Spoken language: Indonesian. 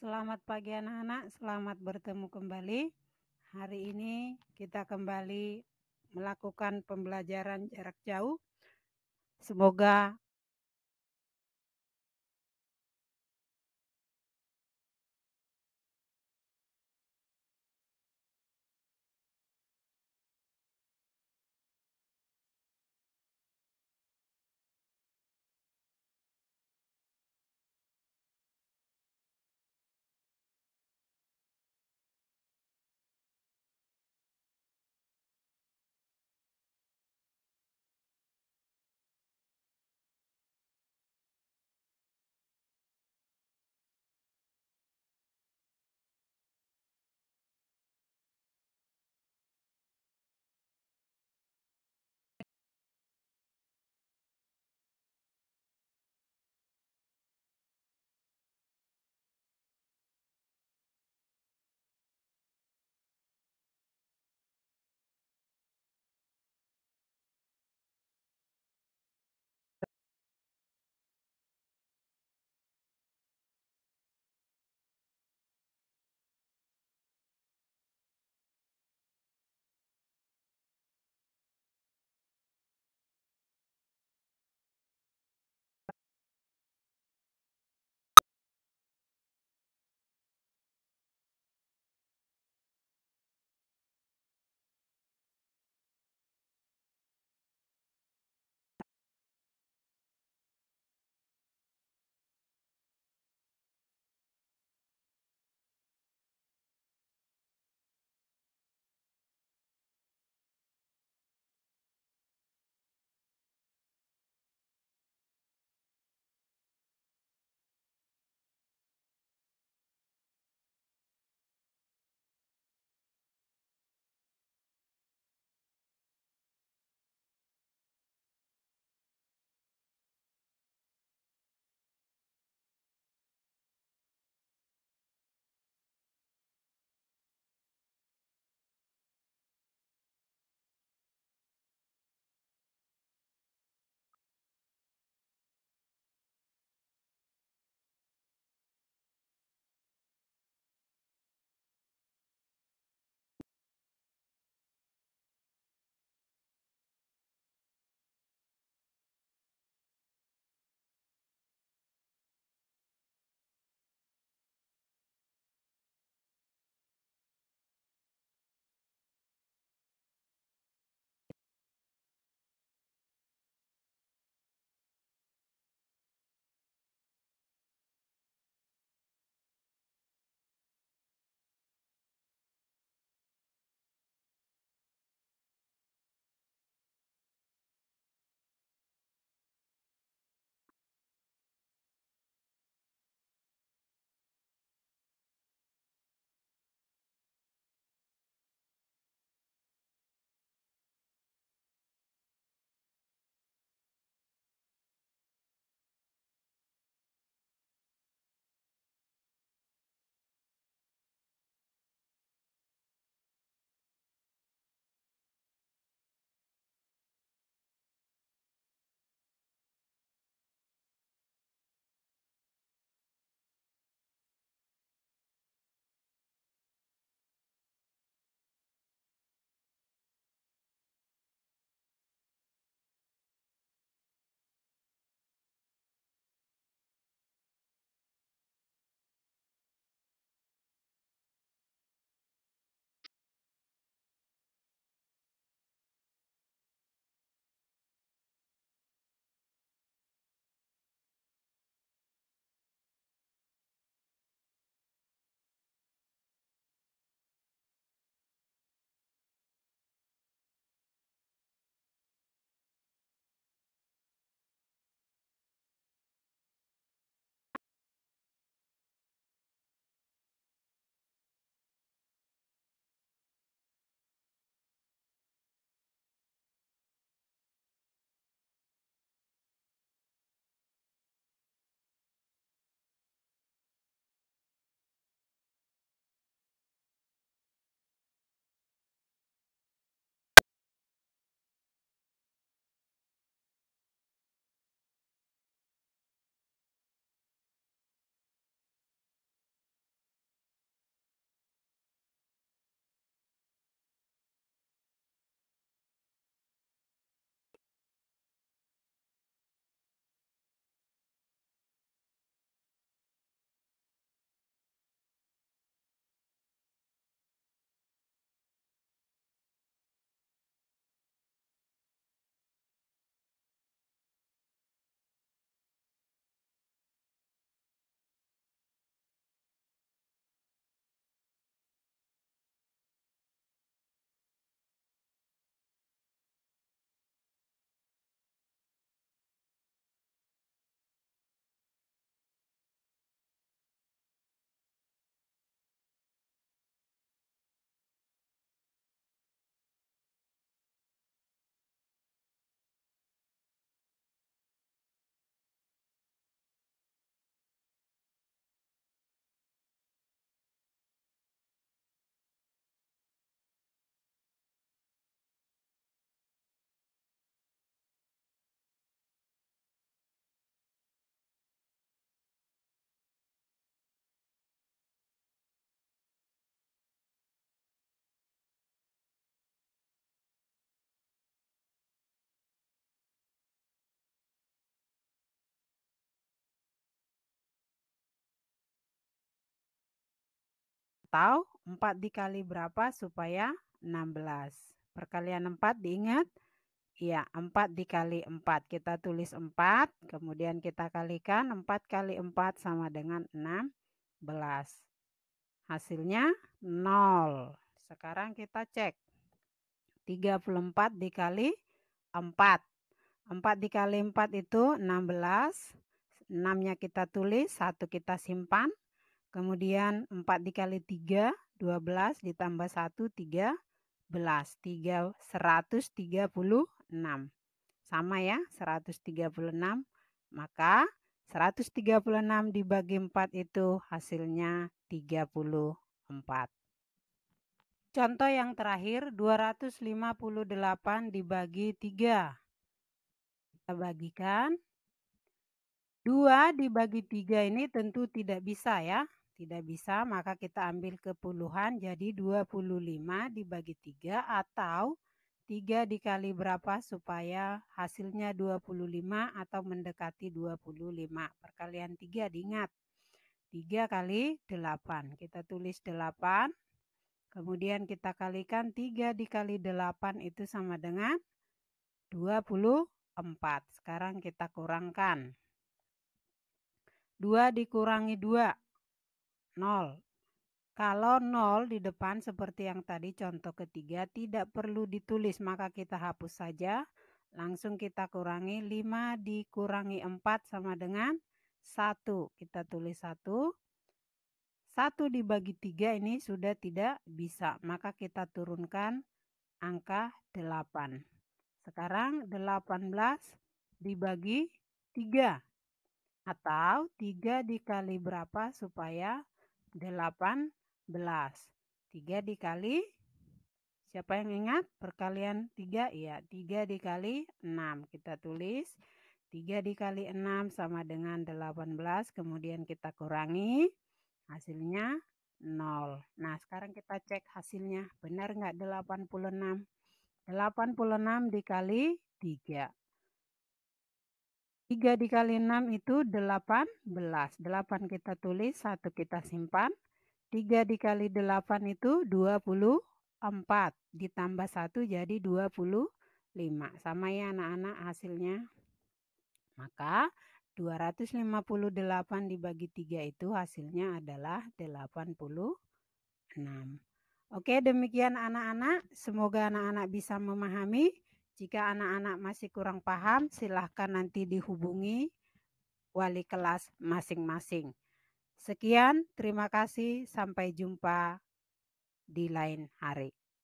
Selamat pagi anak-anak, selamat bertemu kembali. Hari ini kita kembali melakukan pembelajaran jarak jauh. Semoga atau 4 dikali berapa supaya 16. Perkalian 4 diingat? Ya, 4 dikali 4. Kita tulis 4, kemudian kita kalikan 4 kali 4 sama dengan 16. Hasilnya 0. Sekarang kita cek. 34 dikali 4. 4 dikali 4 itu 16. 6-nya kita tulis, 1 kita simpan, Kemudian 4 dikali 3, 12 ditambah 1, 13. 3, 136. Sama ya, 136. Maka 136 dibagi 4 itu hasilnya 34. Contoh yang terakhir 258 dibagi 3. Kita bagikan. 2 dibagi 3 ini tentu tidak bisa ya tidak bisa, maka kita ambil ke puluhan. Jadi 25 dibagi 3 atau 3 dikali berapa supaya hasilnya 25 atau mendekati 25. Perkalian 3 diingat. 3 kali 8. Kita tulis 8. Kemudian kita kalikan 3 dikali 8 itu sama dengan 24. Sekarang kita kurangkan. 2 dikurangi 2 0. Kalau 0 di depan seperti yang tadi contoh ketiga tidak perlu ditulis maka kita hapus saja. Langsung kita kurangi 5 dikurangi 4 sama dengan 1. Kita tulis 1. 1 dibagi 3 ini sudah tidak bisa. Maka kita turunkan angka 8. Sekarang 18 dibagi 3. Atau 3 dikali berapa supaya 18. 3 dikali, siapa yang ingat? Perkalian 3, Iya, 3 dikali 6. Kita tulis 3 dikali 6 sama dengan 18, kemudian kita kurangi, hasilnya 0. Nah, sekarang kita cek hasilnya, benar nggak 86? 86 dikali 3. 3 dikali 6 itu 18. 8 kita tulis, 1 kita simpan. 3 dikali 8 itu 24. Ditambah 1 jadi 25. Sama ya anak-anak hasilnya. Maka 258 dibagi 3 itu hasilnya adalah 86. Oke demikian anak-anak. Semoga anak-anak bisa memahami. Jika anak-anak masih kurang paham, silahkan nanti dihubungi wali kelas masing-masing. Sekian, terima kasih. Sampai jumpa di lain hari.